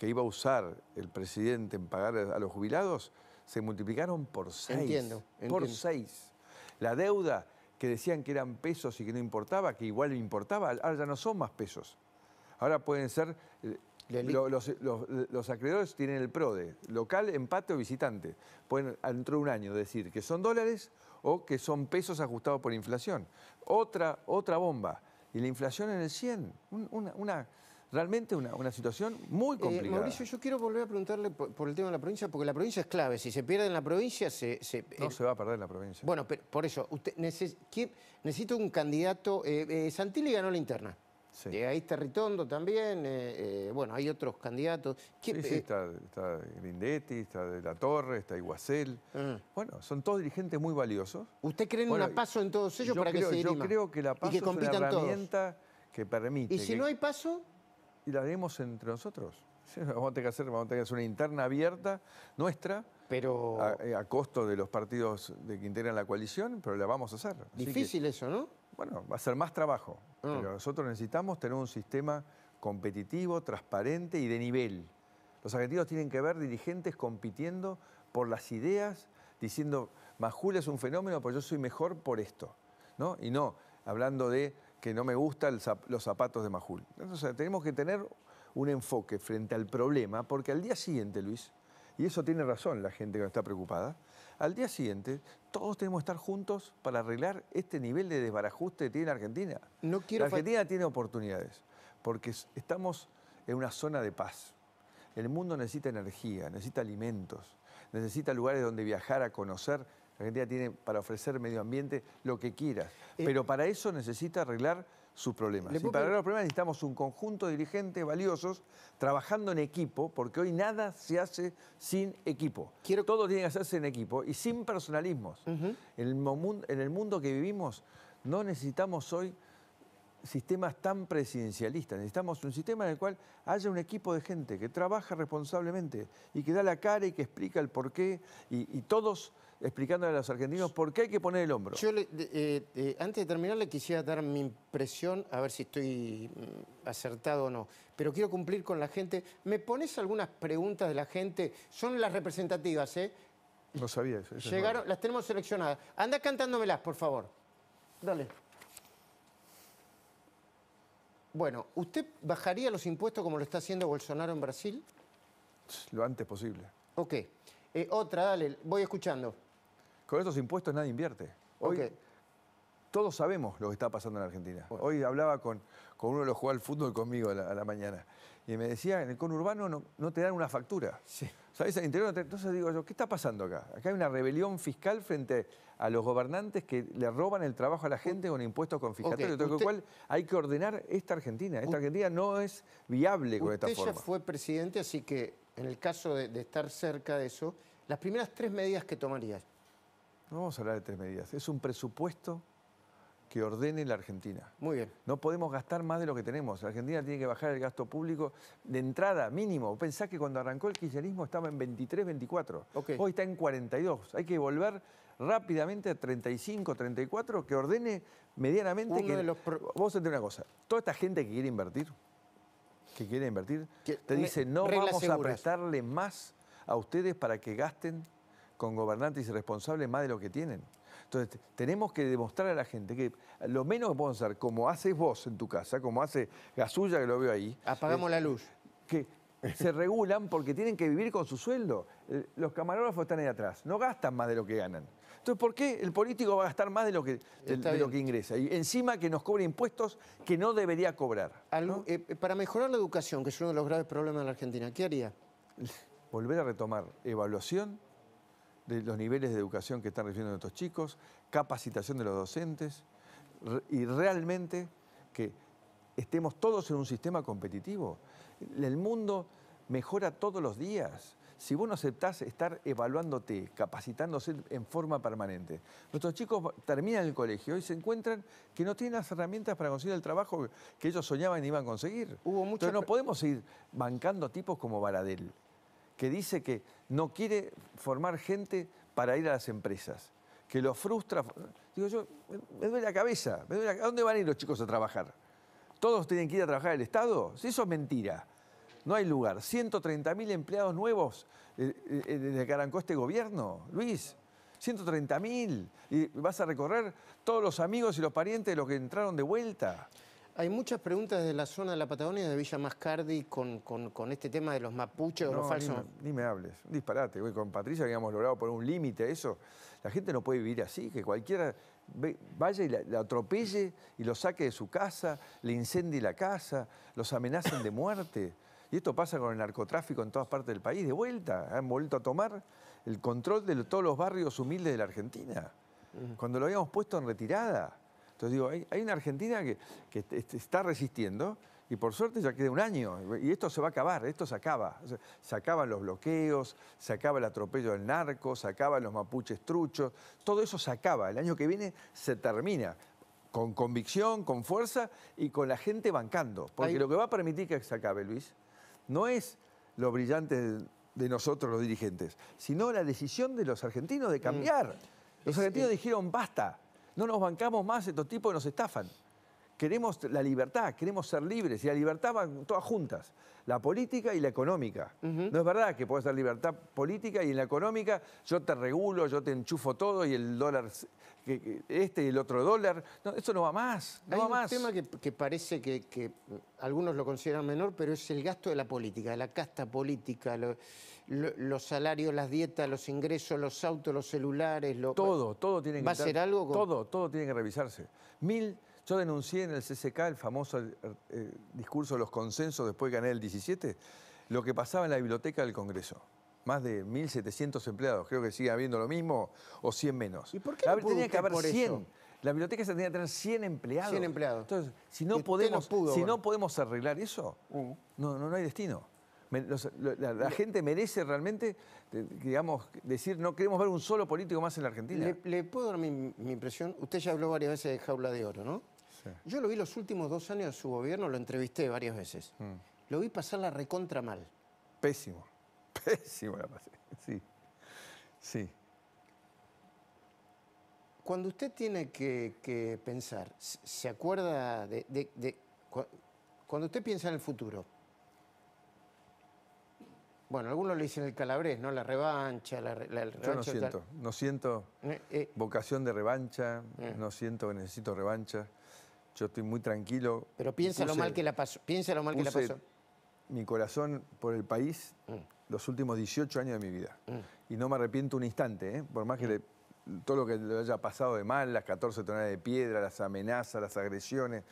que iba a usar el presidente en pagar a los jubilados se multiplicaron por seis. Entiendo. Por seis. La deuda que decían que eran pesos y que no importaba, que igual importaba, ahora ya no son más pesos. Ahora pueden ser... Eh, los, acreedores tienen el PRODE, local, empate o visitante. Pueden, dentro de un año, decir que son dólares o que son pesos ajustados por inflación. Otra, otra bomba. Y la inflación en el 100. una, una realmente una, una situación muy eh, complicada. Mauricio, yo quiero volver a preguntarle por, el tema de la provincia, porque la provincia es clave. Si se pierde en la provincia, se... no eh, se va a perder en la provincia. Bueno, pero por eso, usted necesito un candidato... Eh, eh, Santilli ganó la interna. Sí. ahí está Ritondo también, bueno, hay otros candidatos. Sí, está, está, Grindetti, está De la Torre, está Iguacel. Mm. Bueno, son todos dirigentes muy valiosos. ¿Usted cree en un paso en todos ellos para que se Yo creo que la paso es una herramienta que permite... ¿Y si no hay paso? y la haremos entre nosotros. vamos a tener que hacer, vamos una interna abierta nuestra. Pero... A, eh, costo de los partidos de que integran la coalición, pero la vamos a hacer. Difícil eso, ¿no? Bueno, va a ser más trabajo. Ah. Pero nosotros necesitamos tener un sistema competitivo, transparente y de nivel. Los argentinos tienen que ver dirigentes compitiendo por las ideas, diciendo, Majul es un fenómeno, pero yo soy mejor por esto. ¿no? Y no hablando de que no me gustan los zapatos de Majul. Entonces, tenemos que tener un enfoque frente al problema, porque al día siguiente, Luis, y eso tiene razón la gente que está preocupada, al día siguiente todos tenemos que estar juntos para arreglar este nivel de desbarajuste que tiene Argentina. la Argentina tiene oportunidades, porque estamos en una zona de paz. El mundo necesita energía, necesita alimentos, necesita lugares donde viajar a conocer Argentina tiene para ofrecer medio ambiente lo que quiera. Eh, pero para eso necesita arreglar sus problemas. Y para arreglar los problemas necesitamos un conjunto de dirigentes valiosos trabajando en equipo, porque hoy nada se hace sin equipo. Todo tiene que hacerse en equipo y sin personalismos. en, el, mundo que vivimos no necesitamos hoy sistemas tan presidencialistas. Necesitamos un sistema en el cual haya un equipo de gente que trabaja responsablemente y que da la cara y que explica el porqué y, y todos explicándole a los argentinos por qué hay que poner el hombro. Yo, eh, antes de terminar, le quisiera dar mi impresión, a ver si estoy mm, acertado o no, pero quiero cumplir con la gente. ¿Me pones algunas preguntas de la gente? Son las representativas, ¿eh? No sabía eso. Llegaron, las tenemos seleccionadas. Anda cantándomelas, por favor. Dale. Bueno, ¿usted bajaría los impuestos como lo está haciendo Bolsonaro en Brasil? Lo antes posible. Ok. Eh, otra, dale, voy escuchando. Con estos impuestos nadie invierte. todos sabemos lo que está pasando en Argentina. Hoy hablaba con, con uno de los jugadores de fútbol conmigo a la, mañana y me decía, en el conurbano no, te dan una factura. Entonces digo yo, ¿qué está pasando acá? Acá hay una rebelión fiscal frente a los gobernantes que le roban el trabajo a la gente con impuestos confiscatorios. Okay. Lo cual hay que ordenar esta Argentina. Esta Argentina no es viable con esta forma. Usted fue presidente, así que en el caso de, de estar cerca de eso, las primeras tres medidas que tomarías, no vamos a hablar de tres medidas. Es un presupuesto que ordene la Argentina. Muy bien. No podemos gastar más de lo que tenemos. La Argentina tiene que bajar el gasto público de entrada mínimo. Pensá que cuando arrancó el kirchnerismo estaba en 23, 24. Hoy está en 42. Hay que volver rápidamente a 35, 34, que ordene medianamente... Uno que... De los Vos entendés una cosa. Toda esta gente que quiere invertir, que quiere invertir, te dice no vamos a prestarle más a ustedes para que gasten con gobernantes irresponsables más de lo que tienen. Entonces, tenemos que demostrar a la gente que lo menos que podemos como haces vos en tu casa, como hace Gasulla, que lo veo ahí. Apagamos la luz. Que se regulan porque tienen que vivir con su sueldo. Eh, los camarógrafos están ahí atrás, no gastan más de lo que ganan. Entonces, ¿por qué el político va a gastar más de lo que, lo que ingresa? Y encima que nos cobre impuestos que no debería cobrar. Eh, eh, para mejorar la educación, que es uno de los graves problemas de la Argentina, ¿qué haría? Volver a retomar evaluación de los niveles de educación que están recibiendo nuestros chicos, capacitación de los docentes y realmente que estemos todos en un sistema competitivo. El mundo mejora todos los días. Si vos no aceptás estar evaluándote, capacitándose en forma permanente, nuestros chicos terminan el colegio y se encuentran que no tienen las herramientas para conseguir el trabajo que ellos soñaban y iban a conseguir. no podemos ir bancando tipos como Baradel que dice que no quiere formar gente para ir a las empresas, que lo frustra. Digo yo, me duele la cabeza, ¿a dónde van a ir los chicos a trabajar? ¿Todos tienen que ir a trabajar al Estado? Si eso es mentira. No hay lugar. 130.000 empleados nuevos eh, eh, eh, desde que arrancó este gobierno, Luis. 130.000. Y vas a recorrer todos los amigos y los parientes de los que entraron de vuelta. Hay muchas preguntas de la zona de la Patagonia, de Villa Mascardi, con, este tema de los mapuches o los falsos. No, ni me, hables, disparate. Con Patricia habíamos logrado poner un límite a eso. La gente no puede vivir así, que cualquiera vaya y la, atropelle y lo saque de su casa, le incendie la casa, los amenacen de muerte. Y esto pasa con el narcotráfico en todas partes del país. De vuelta, ¿eh? han vuelto a tomar el control de todos los barrios humildes de la Argentina. Cuando lo habíamos puesto en retirada. Entonces digo, hay, una Argentina que, está resistiendo y por suerte ya queda un año y esto se va a acabar, esto se acaba. se acaban los bloqueos, se acaba el atropello del narco, se acaban los mapuches truchos, todo eso se acaba. El año que viene se termina con convicción, con fuerza y con la gente bancando. Porque lo que va a permitir que se acabe, Luis, no es lo brillante de nosotros los dirigentes, sino la decisión de los argentinos de mm. cambiar. Los argentinos dijeron basta no nos bancamos más estos tipos que nos estafan queremos la libertad, queremos ser libres, y la libertad va todas juntas, la política y la económica. No es verdad que puede ser libertad política y en la económica yo te regulo, yo te enchufo todo y el dólar, este y el otro dólar, no, eso no va más, Hay un tema que, parece que, algunos lo consideran menor, pero es el gasto de la política, de la casta política, los salarios, las dietas, los ingresos, los autos, los celulares. Lo... Todo, todo tiene que... ¿Va a ser algo? Todo, todo tiene que revisarse. Mil... Yo denuncié en el CCK el famoso er, discurso de los consensos, después de ganar el 17, lo que pasaba en la biblioteca del Congreso. Más de 1.700 empleados, creo que sigue habiendo lo mismo, o 100 menos. ¿Y por qué no tenía que haber 100? La biblioteca se tenía que tener 100 empleados. 100 empleados. Entonces, si no, podemos, arreglar eso, mm. no, no, hay destino. la, gente merece realmente, digamos, decir no queremos ver un solo político más en la Argentina. Le, puedo dar mi, impresión. Usted ya habló varias veces de jaula de oro, ¿no? Yo lo vi los últimos dos años de su gobierno, lo entrevisté varias veces. Mm. Lo vi pasar la recontra mal. Pésimo, pésimo la pasé, sí, sí. Cuando usted tiene que, pensar, ¿se acuerda de, Cuando usted piensa en el futuro, bueno, algunos le dicen el calabrés, ¿no? La revancha, la, la Yo no siento, no siento eh, eh. vocación de revancha, eh. no siento que necesito revancha. Yo estoy muy tranquilo. Pero piensa lo mal que la pasó. Piensa lo mal que la pasó. Mi corazón por el país mm. los últimos 18 años de mi vida. Mm. Y no me arrepiento un instante, ¿eh? por más que mm. todo lo que le haya pasado de mal, las 14 toneladas de piedra, las amenazas, las agresiones,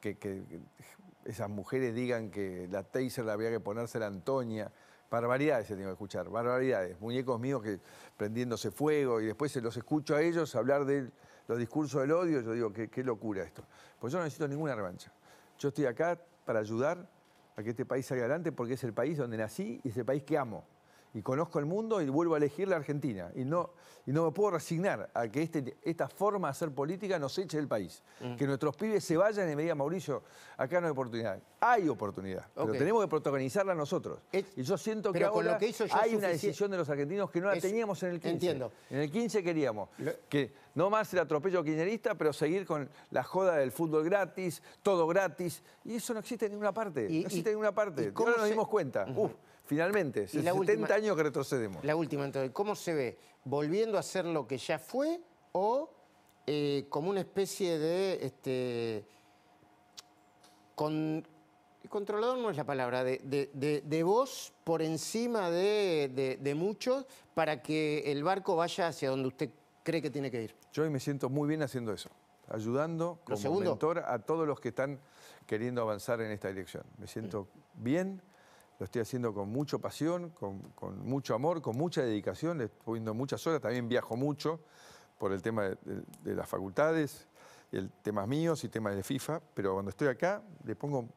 que, esas mujeres digan que la taser la había que ponerse la Antonia. Barbaridades se tengo que escuchar, barbaridades. Muñecos míos que prendiéndose fuego y después se los escucho a ellos hablar de los discursos del odio, yo digo, qué, locura esto. Pues yo no necesito ninguna revancha. Yo estoy acá para ayudar a que este país salga adelante porque es el país donde nací y es el país que amo. Y conozco el mundo y vuelvo a elegir la Argentina. Y no, y no me puedo resignar a que este, esta forma de hacer política nos eche del país. Mm. Que nuestros pibes se vayan y me digan, Mauricio, acá no hay oportunidad. Hay oportunidad, pero tenemos que protagonizarla nosotros. y yo siento que hay una decisión de los argentinos que no la teníamos en el 15. En el 15 queríamos que no más el atropello kirchnerista, pero seguir con la joda del fútbol gratis, todo gratis. Y eso no existe en ninguna parte. no existe en ninguna parte. ¿Cómo nos dimos cuenta. Uf, finalmente, 70 años que retrocedemos. La última, entonces, ¿cómo se ve? ¿Volviendo a ser lo que ya fue o eh, como una especie de... Este, controlador no es la palabra, de voz por encima de, muchos para que el barco vaya hacia donde usted cree que tiene que ir. Yo hoy me siento muy bien haciendo eso, ayudando como mentor a todos los que están queriendo avanzar en esta dirección. Me siento bien, lo estoy haciendo con mucha pasión, con, mucho amor, con mucha dedicación, Estoy poniendo muchas horas, también viajo mucho por el tema de, las facultades, el, temas míos y temas de FIFA, pero cuando estoy acá le pongo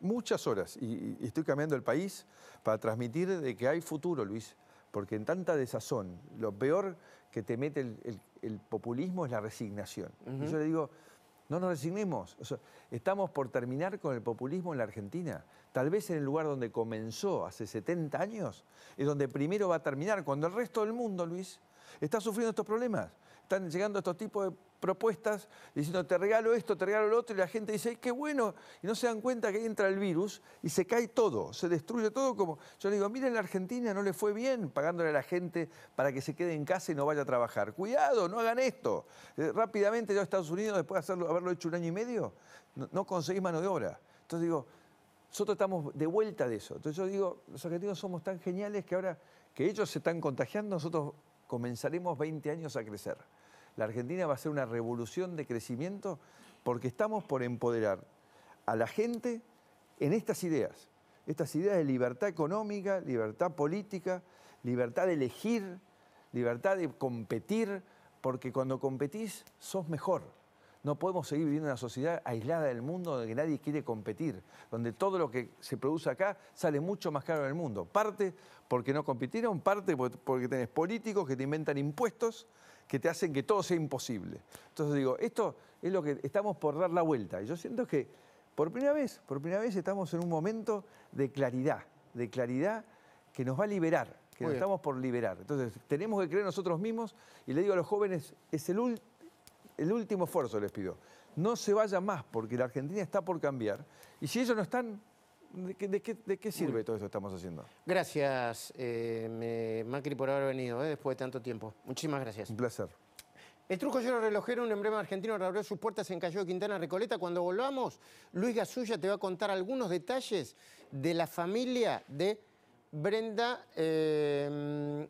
muchas horas y estoy cambiando el país para transmitir de que hay futuro, Luis porque en tanta desazón, lo peor que te mete el, populismo es la resignación. Y yo le digo, no nos resignemos. estamos por terminar con el populismo en la Argentina. Tal vez en el lugar donde comenzó hace 70 años es donde primero va a terminar, cuando el resto del mundo, Luis, está sufriendo estos problemas están llegando estos tipos de propuestas diciendo te regalo esto, te regalo lo otro, y la gente dice, ¡ay, qué bueno, y no se dan cuenta que entra el virus y se cae todo, se destruye todo como... Yo le digo, miren, en Argentina no le fue bien pagándole a la gente para que se quede en casa y no vaya a trabajar. Cuidado, no hagan esto. Eh, rápidamente ya Estados Unidos, después de haberlo hecho un año y medio, no, no conseguís mano de obra. Entonces digo, nosotros estamos de vuelta de eso. Entonces yo digo, los argentinos somos tan geniales que ahora que ellos se están contagiando, nosotros comenzaremos 20 años a crecer la Argentina va a ser una revolución de crecimiento porque estamos por empoderar a la gente en estas ideas. Estas ideas de libertad económica, libertad política, libertad de elegir, libertad de competir, porque cuando competís sos mejor. No podemos seguir viviendo en una sociedad aislada del mundo donde nadie quiere competir, donde todo lo que se produce acá sale mucho más caro en el mundo. Parte porque no compitieron, parte porque tenés políticos que te inventan impuestos que te hacen que todo sea imposible. Entonces digo, esto es lo que estamos por dar la vuelta. Y yo siento que por primera vez, por primera vez estamos en un momento de claridad, de claridad que nos va a liberar, que estamos por liberar. Entonces tenemos que creer nosotros mismos y le digo a los jóvenes, es el último el último esfuerzo les pido. No se vaya más, porque la Argentina está por cambiar. Y si ellos no están, ¿de qué, sirve todo esto que estamos haciendo? Gracias, eh, Macri, por haber venido, eh, después de tanto tiempo. Muchísimas gracias. Un placer. El truco lo relojero, un emblema argentino, reabrió sus puertas en Cayo Quintana Recoleta. Cuando volvamos, Luis Gasulla te va a contar algunos detalles de la familia de Brenda eh,